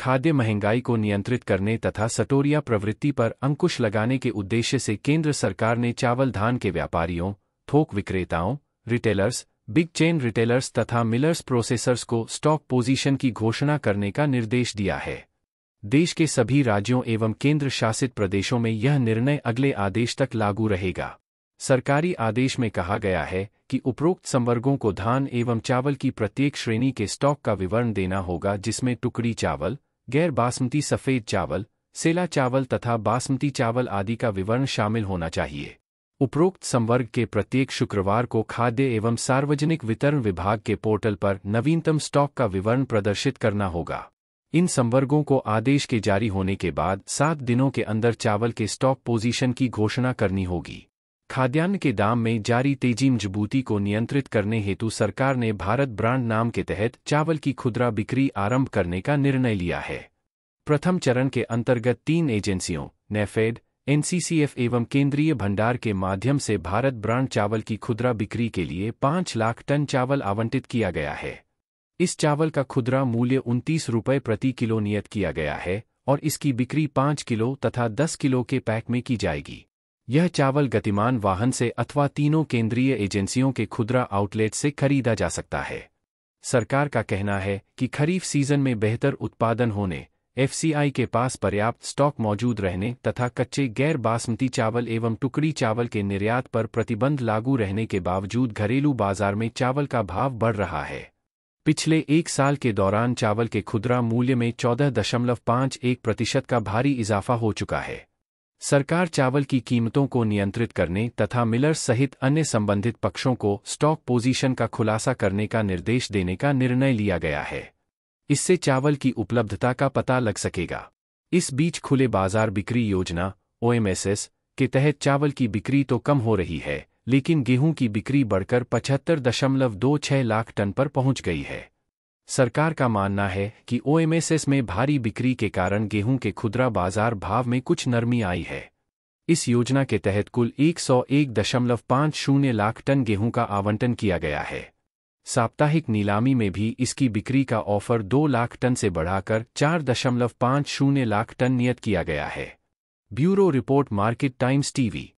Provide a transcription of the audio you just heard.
खाद्य महंगाई को नियंत्रित करने तथा सटोरिया प्रवृत्ति पर अंकुश लगाने के उद्देश्य से केंद्र सरकार ने चावल धान के व्यापारियों थोक विक्रेताओं रिटेलर्स बिग चेन रिटेलर्स तथा मिलर्स प्रोसेसर्स को स्टॉक पोजीशन की घोषणा करने का निर्देश दिया है देश के सभी राज्यों एवं केंद्र शासित प्रदेशों में यह निर्णय अगले आदेश तक लागू रहेगा सरकारी आदेश में कहा गया है कि उपरोक्त संवर्गों को धान एवं चावल की प्रत्येक श्रेणी के स्टॉक का विवरण देना होगा जिसमें टुकड़ी चावल गैर बासमती सफ़ेद चावल सेला चावल तथा बासमती चावल आदि का विवरण शामिल होना चाहिए उपरोक्त संवर्ग के प्रत्येक शुक्रवार को खाद्य एवं सार्वजनिक वितरण विभाग के पोर्टल पर नवीनतम स्टॉक का विवरण प्रदर्शित करना होगा इन संवर्गों को आदेश के जारी होने के बाद सात दिनों के अंदर चावल के स्टॉक पोजीशन की घोषणा करनी होगी खाद्यान्न के दाम में जारी तेजी मजबूती को नियंत्रित करने हेतु सरकार ने भारत ब्रांड नाम के तहत चावल की खुदरा बिक्री आरंभ करने का निर्णय लिया है प्रथम चरण के अंतर्गत तीन एजेंसियों नेफेड एनसीसीएफ एवं केंद्रीय भंडार के माध्यम से भारत ब्रांड चावल की खुदरा बिक्री के लिए पांच लाख टन चावल आवंटित किया गया है इस चावल का खुदरा मूल्य उनतीस रुपये प्रति किलो नियत किया गया है और इसकी बिक्री पाँच किलो तथा दस किलो के पैक में की जाएगी यह चावल गतिमान वाहन से अथवा तीनों केंद्रीय एजेंसियों के खुदरा आउटलेट से खरीदा जा सकता है सरकार का कहना है कि खरीफ सीजन में बेहतर उत्पादन होने एफसीआई के पास पर्याप्त स्टॉक मौजूद रहने तथा कच्चे गैर बासमती चावल एवं टुकड़ी चावल के निर्यात पर प्रतिबंध लागू रहने के बावजूद घरेलू बाजार में चावल का भाव बढ़ रहा है पिछले एक साल के दौरान चावल के खुदरा मूल्य में एक प्रतिशत का भारी इजाफा हो चुका है सरकार चावल की कीमतों को नियंत्रित करने तथा मिलर्स सहित अन्य संबंधित पक्षों को स्टॉक पोजीशन का खुलासा करने का निर्देश देने का निर्णय लिया गया है इससे चावल की उपलब्धता का पता लग सकेगा इस बीच खुले बाजार बिक्री योजना ओएमएसएस के तहत चावल की बिक्री तो कम हो रही है लेकिन गेहूं की बिक्री बढ़कर पचहत्तर दशमलव दो छह लाख टन पर पहुंच गई है सरकार का मानना है कि ओएमएसएस में भारी बिक्री के कारण गेहूं के खुदरा बाजार भाव में कुछ नरमी आई है इस योजना के तहत कुल शून्य लाख टन गेहूं का आवंटन किया गया है साप्ताहिक नीलामी में भी इसकी बिक्री का ऑफर 2 लाख टन से बढ़ाकर 4.50 लाख टन नियत किया गया है bureau report Market Times TV